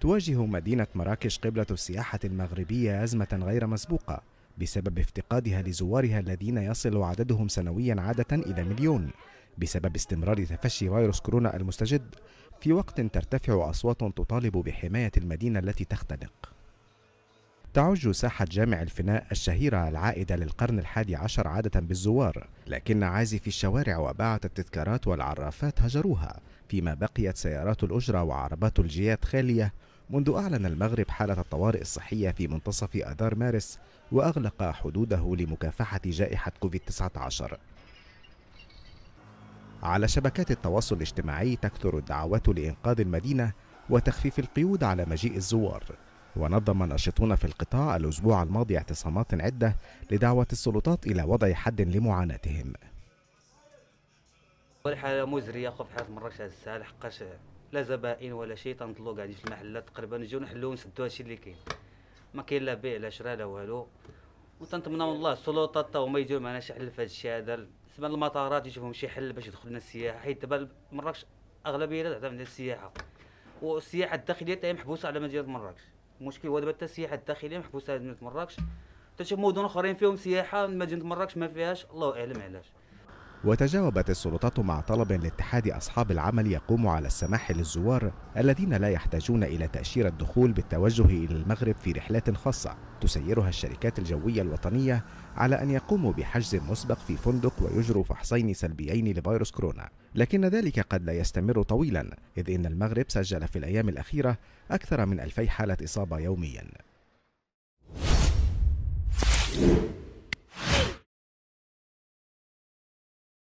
تواجه مدينة مراكش قبلة السياحة المغربية أزمة غير مسبوقة بسبب افتقادها لزوارها الذين يصل عددهم سنويا عادة إلى مليون بسبب استمرار تفشي فيروس كورونا المستجد في وقت ترتفع أصوات تطالب بحماية المدينة التي تختنق تعج ساحة جامع الفناء الشهيرة العائدة للقرن الحادي عشر عادة بالزوار لكن عازفي الشوارع وباعة التذكارات والعرافات هجروها فيما بقيت سيارات الأجرة وعربات الجيات خالية منذ أعلن المغرب حالة الطوارئ الصحية في منتصف آذار مارس وأغلق حدوده لمكافحة جائحة كوفيد-19 على شبكات التواصل الاجتماعي تكثر الدعوات لإنقاذ المدينة وتخفيف القيود على مجيء الزوار ونظم الناشطون في القطاع الأسبوع الماضي اعتصامات عدة لدعوة السلطات إلى وضع حد لمعاناتهم حالة مزرية خوف حالة مراكش هذا حقاش لحقاش لا زبائن ولا شيء تنطلو قاعدين في المحلات تقريبا نجيو نحلو نسدو هادشي اللي كاين ما كاين لا بيع لا شراء لا والو وتنتمناو الله السلطات تا هما يديروا معنا شي حل في هادشي هذا بالنسبه للمطارات يشوفهم شي حل باش يدخل لنا السياحه حيت دابا مراكش اغلبيه تعتمد على السياحه والسياحه الداخليه تاهي محبوسه على مدينه مراكش مشكل هو دابا حتى السياحه الداخليه محبوسه مدينه مراكش تشوف مدن اخرين فيهم سياحه مدينه مراكش ما فيهاش الله اعلم علاش وتجاوبت السلطات مع طلب لاتحاد أصحاب العمل يقوم على السماح للزوار الذين لا يحتاجون إلى تأشيرة الدخول بالتوجه إلى المغرب في رحلات خاصة تسيرها الشركات الجوية الوطنية على أن يقوموا بحجز مسبق في فندق ويجروا فحصين سلبيين لفيروس كورونا لكن ذلك قد لا يستمر طويلا إذ إن المغرب سجل في الأيام الأخيرة أكثر من 2000 حالة إصابة يوميا